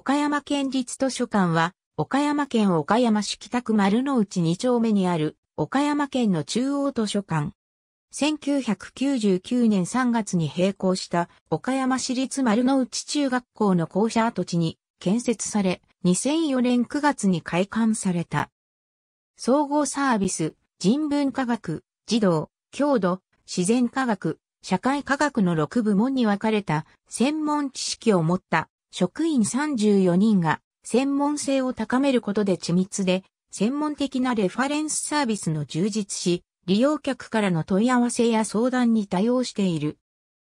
岡山県立図書館は、岡山県岡山市北区丸の内2丁目にある、岡山県の中央図書館。1999年3月に閉校した岡山市立丸の内中学校の校舎跡地に建設され、2004年9月に開館された。総合サービス、人文科学、児童、郷土、自然科学、社会科学の6部門に分かれた専門知識を持った職員34人が専門性を高めることで緻密で、専門的なレファレンスサービスの充実し、利用客からの問い合わせや相談に対応している。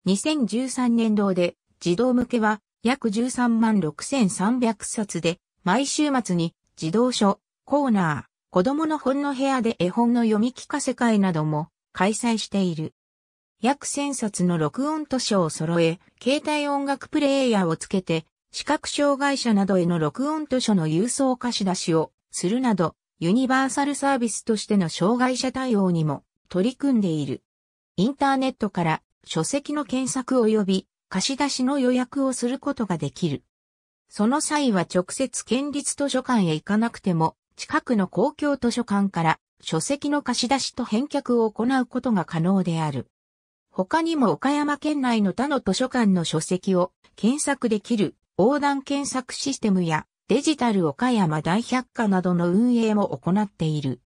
2013年度で児童向けは約13万6300冊で、毎週末に児童書、コーナー、子供の本の部屋で絵本の読み聞かせ会なども開催している。約1000冊の録音図書を揃え、携帯音楽プレイヤーをつけて、視覚障害者などへの録音図書の郵送貸し出しをするなど、ユニバーサルサービスとしての障害者対応にも取り組んでいる。インターネットから書籍の検索及び貸し出しの予約をすることができる。その際は直接県立図書館へ行かなくても、近くの公共図書館から書籍の貸し出しと返却を行うことが可能である。他にも岡山県内の他の図書館の書籍を検索できる横断検索システムやデジタル岡山大百科などの運営も行っている。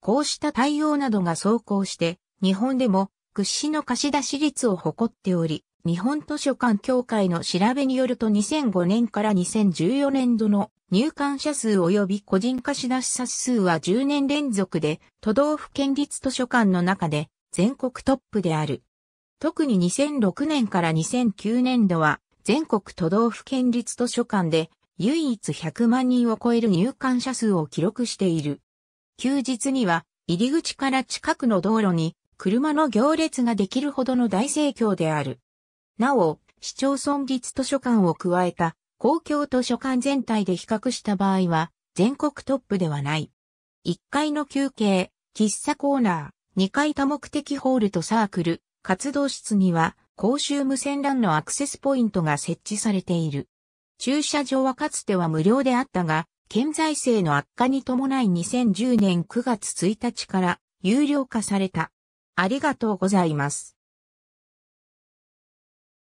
こうした対応などが走行して、日本でも屈指の貸し出し率を誇っており、日本図書館協会の調べによると2005年から2014年度の入館者数及び個人貸し出し冊数は10年連続で都道府県立図書館の中で全国トップである。特に2006年から2009年度は全国都道府県立図書館で唯一100万人を超える入館者数を記録している。休日には入り口から近くの道路に車の行列ができるほどの大盛況である。なお、市町村立図書館を加えた公共図書館全体で比較した場合は全国トップではない。1階の休憩、喫茶コーナー、2階多目的ホールとサークル、活動室には公衆無線 LAN のアクセスポイントが設置されている。駐車場はかつては無料であったが、県財政の悪化に伴い2010年9月1日から有料化された。ありがとうございます。